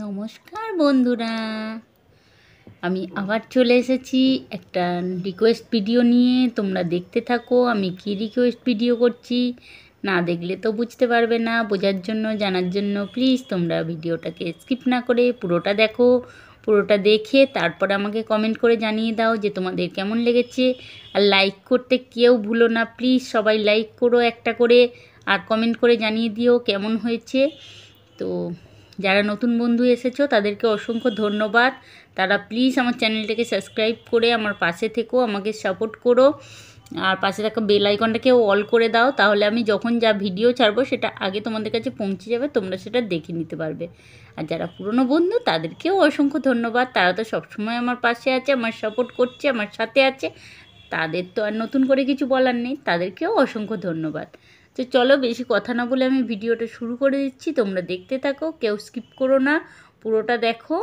নমস্কার বন্ধুরা আমি আবার চলে এসেছি একটা রিকোয়েস্ট ভিডিও নিয়ে তোমরা দেখতে থাকো আমি কি রিকোয়েস্ট ভিডিও করছি না দেখলে তো বুঝতে পারবে না বোঝার জন্য জানার জন্য প্লিজ তোমরা ভিডিওটাকে স্কিপ না করে পুরোটা দেখো পুরোটা দেখে তারপর আমাকে কমেন্ট করে জানিয়ে দাও যে তোমাদের কেমন লেগেছে আর লাইক করতে কেউ ভুলো না প্লিজ সবাই লাইক করো একটা করে আর কমেন্ট করে জানিয়ে দিও কেমন হয়েছে তো যারা নতুন বন্ধু এসেছো তাদেরকে অসংখ্য ধন্যবাদ তারা প্লিজ আমার চ্যানেলটাকে সাবস্ক্রাইব করে আমার পাশে থেকেও আমাকে সাপোর্ট করো আর পাশে থাকা বেল আইকনটাকেও অল করে দাও তাহলে আমি যখন যা ভিডিও ছাড়বো সেটা আগে তোমাদের কাছে পৌঁছে যাবে তোমরা সেটা দেখে নিতে পারবে আর যারা পুরনো বন্ধু তাদেরকেও অসংখ্য ধন্যবাদ তারা তো সবসময় আমার পাশে আছে আমার সাপোর্ট করছে আমার সাথে আছে তাদের তো আর নতুন করে কিছু বলার নেই তাদেরকেও অসংখ্য ধন্যবাদ তো চলো বেশি কথা না বলে আমি ভিডিওটা শুরু করে দিচ্ছি তোমরা দেখতে থাকো কেউ স্কিপ করো না পুরোটা দেখো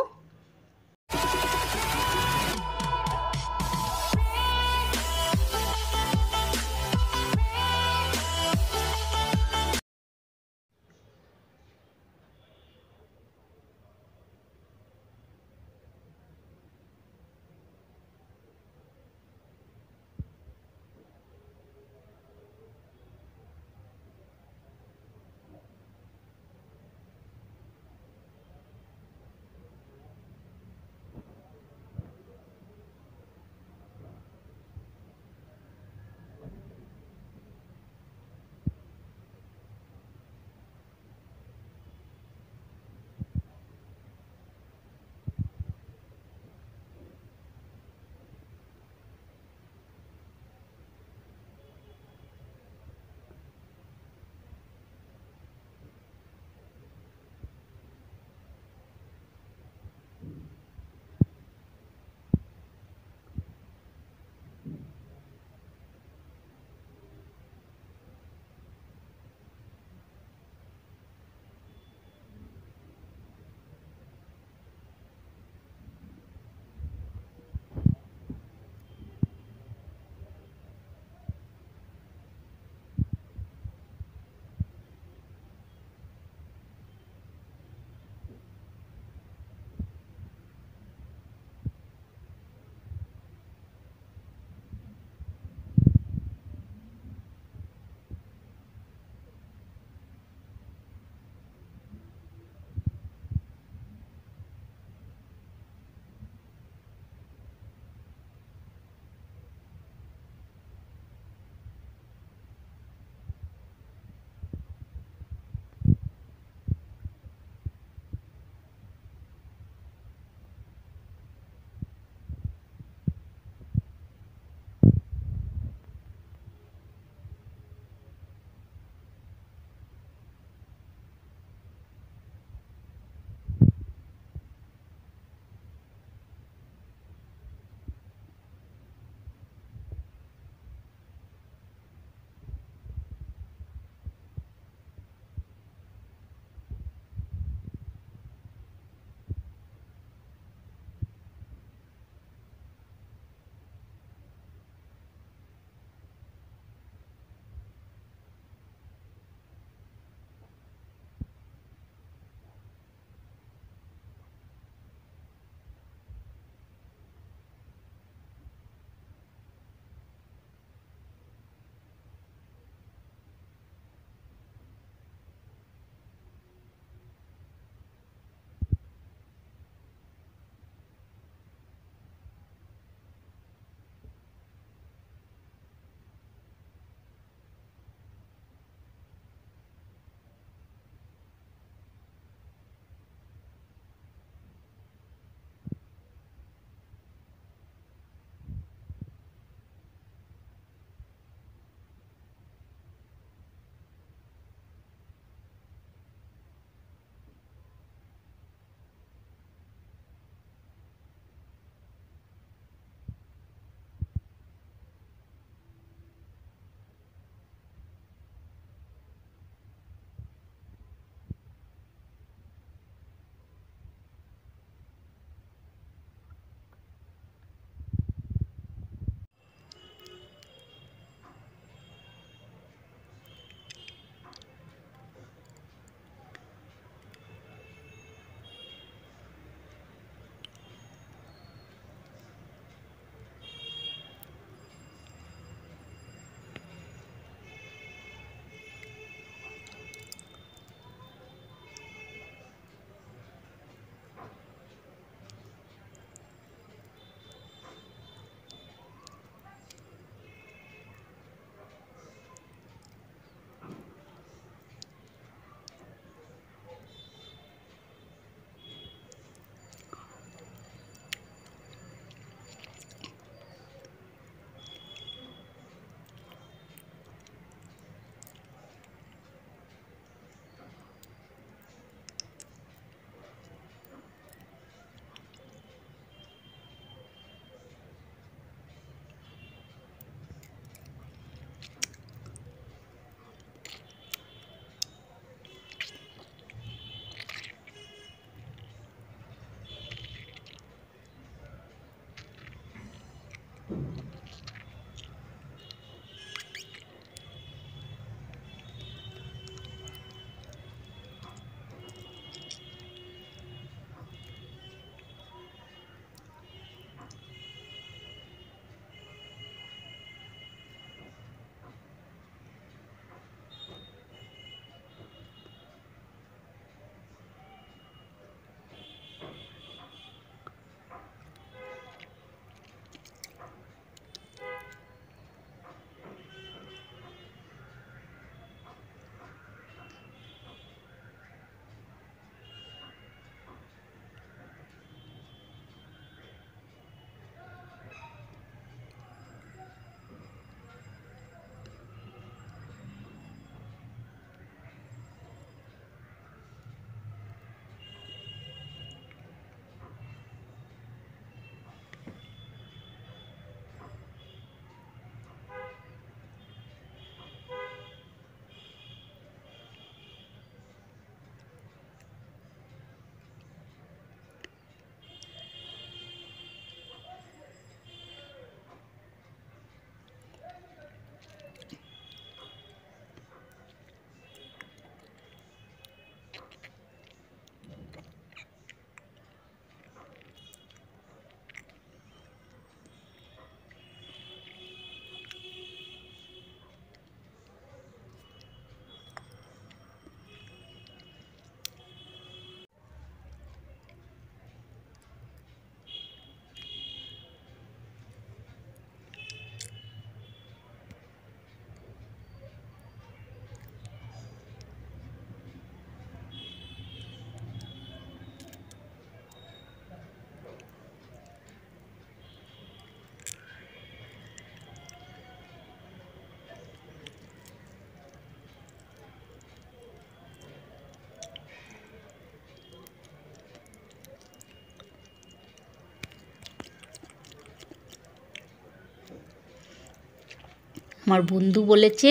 আমার বন্ধু বলেছে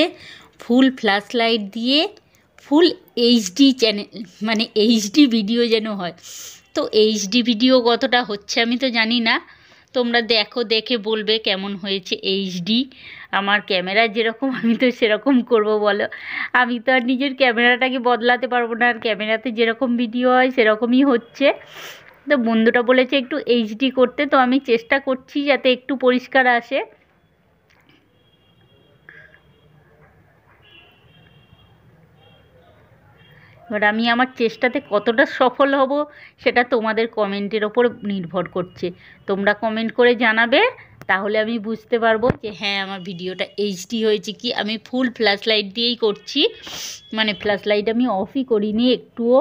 ফুল ফ্ল্যাশ লাইট দিয়ে ফুল এইচডি চ্যানেল মানে এইচডি ভিডিও যেন হয় তো এইচডি ভিডিও কতটা হচ্ছে আমি তো জানি না তোমরা দেখো দেখে বলবে কেমন হয়েছে এইচডি আমার ক্যামেরা যেরকম আমি তো সেরকম করব বলো আমি তো আর নিজের ক্যামেরাটাকে বদলাতে পারবো না আর ক্যামেরাতে যেরকম ভিডিও হয় সেরকমই হচ্ছে তো বন্ধুটা বলেছে একটু এইচডি করতে তো আমি চেষ্টা করছি যাতে একটু পরিষ্কার আসে এবার আমি আমার চেষ্টাতে কতটা সফল হব সেটা তোমাদের কমেন্টের ওপর নির্ভর করছে তোমরা কমেন্ট করে জানাবে তাহলে আমি বুঝতে পারবো যে হ্যাঁ আমার ভিডিওটা এইচডি হয়েছে কি আমি ফুল ফ্ল্যাশ লাইট দিয়েই করছি মানে ফ্ল্যাশ লাইট আমি অফই করিনি একটুও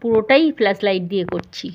পুরোটাই ফ্ল্যাশ লাইট দিয়ে করছি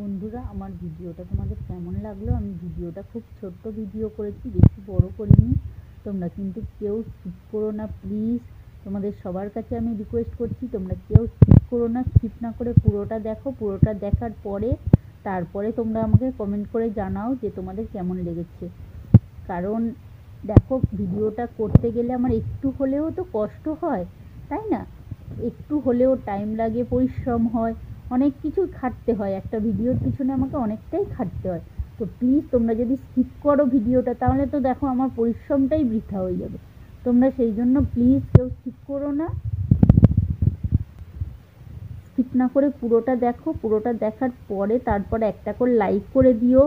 বন্ধুরা আমার ভিডিওটা তোমাদের কেমন লাগলো আমি ভিডিওটা খুব ছোট্ট ভিডিও করেছি বেশি বড় করিনি তোমরা কিন্তু কেউ স্কিপ করো না প্লিজ তোমাদের সবার কাছে আমি রিকোয়েস্ট করছি তোমরা কেউ স্কিপ করো না স্কিপ না করে পুরোটা দেখো পুরোটা দেখার পরে তারপরে তোমরা আমাকে কমেন্ট করে জানাও যে তোমাদের কেমন লেগেছে কারণ দেখো ভিডিওটা করতে গেলে আমার একটু হলেও তো কষ্ট হয় তাই না একটু হলেও টাইম লাগে পরিশ্রম হয় অনেক কিছুই খাটতে হয় একটা ভিডিওর পিছনে আমাকে অনেকটাই খাটতে হয় তো প্লিজ তোমরা যদি স্কিপ করো ভিডিওটা তাহলে তো দেখো আমার পরিশ্রমটাই বৃথা হয়ে যাবে তোমরা সেই জন্য প্লিজ কেউ স্কিপ করো না স্কিপ না করে পুরোটা দেখো পুরোটা দেখার পরে তারপরে একটা করে লাইক করে দিও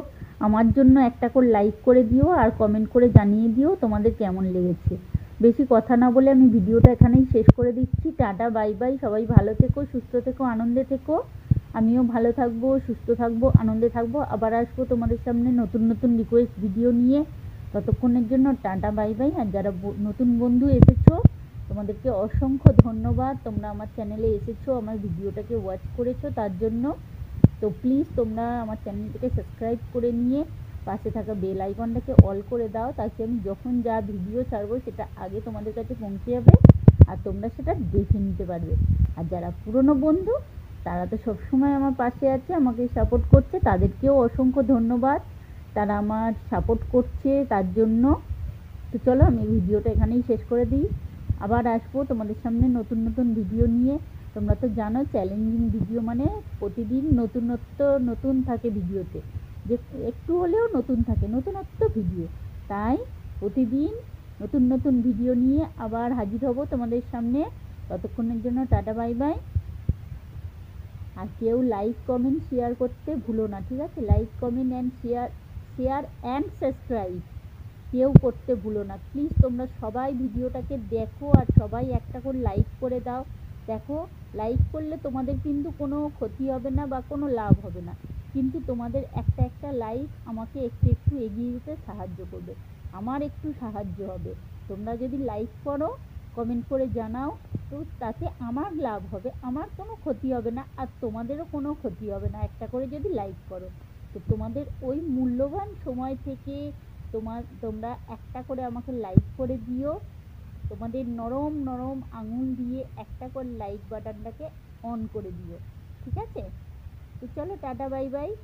আমার জন্য একটা করে লাইক করে দিও আর কমেন্ট করে জানিয়ে দিও তোমাদের কেমন লেগেছে বেশি কথা না বলে আমি ভিডিওটা এখানেই শেষ করে দিচ্ছি টাটা বাই বাই সবাই ভালো থেকো সুস্থ থেকো আনন্দে থেকো আমিও ভালো থাকবো সুস্থ থাকবো আনন্দে থাকবো আবার আসবো তোমাদের সামনে নতুন নতুন রিকোয়েস্ট ভিডিও নিয়ে ততক্ষণের জন্য টাটা বাই বাই আর যারা নতুন বন্ধু এসেছো তোমাদেরকে অসংখ্য ধন্যবাদ তোমরা আমার চ্যানেলে এসেছো আমার ভিডিওটাকে ওয়াচ করেছো তার জন্য তো প্লিজ তোমরা আমার চ্যানেলটাকে সাবস্ক্রাইব করে নিয়ে পাশে থাকা বেল আইকনটাকে অল করে দাও তাতে আমি যখন যা ভিডিও ছাড়বো সেটা আগে তোমাদের কাছে পৌঁছে যাবে আর তোমরা সেটা দেখে নিতে পারবে আর যারা পুরনো বন্ধু তারা তো সবসময় আমার পাশে আছে আমাকে সাপোর্ট করছে তাদেরকেও অসংখ্য ধন্যবাদ তারা আমার সাপোর্ট করছে তার জন্য তো চলো আমি ভিডিওটা এখানেই শেষ করে দিই আবার আসবো তোমাদের সামনে নতুন নতুন ভিডিও নিয়ে তোমরা তো জানো চ্যালেঞ্জিং ভিডিও মানে প্রতিদিন নতুনত্ব নতুন থাকে ভিডিওতে যে একটু হলেও নতুন থাকে নতুনত্ব ভিডিও তাই প্রতিদিন নতুন নতুন ভিডিও নিয়ে আবার হাজির হব তোমাদের সামনে ততক্ষণের জন্য টাটা বাই বাই আর কেউ লাইক কমেন্ট শেয়ার করতে ভুলো না ঠিক আছে like comment and share share and subscribe কেউ করতে ভুলো না প্লিজ তোমরা সবাই ভিডিওটাকে দেখো আর সবাই একটা করে লাইক করে দাও দেখো লাইক করলে তোমাদের কিন্তু কোনো ক্ষতি হবে না বা কোনো লাভ হবে না কিন্তু তোমাদের একটা একটা লাইক আমাকে একটু একটু এগিয়ে যেতে সাহায্য করবে আমার একটু সাহায্য হবে তোমরা যদি লাইক করো কমেন্ট করে জানাও তো তাতে আমার লাভ হবে আমার কোনো ক্ষতি হবে না আর তোমাদেরও কোনো ক্ষতি হবে না একটা করে যদি লাইক করো তো তোমাদের ওই মূল্যবান সময় থেকে তোমার তোমরা একটা করে আমাকে লাইক করে দিও তোমাদের নরম নরম আঙুল দিয়ে একটা করে লাইক বাটনটাকে অন করে দিও ঠিক আছে तो चलो टाटा बाय बाय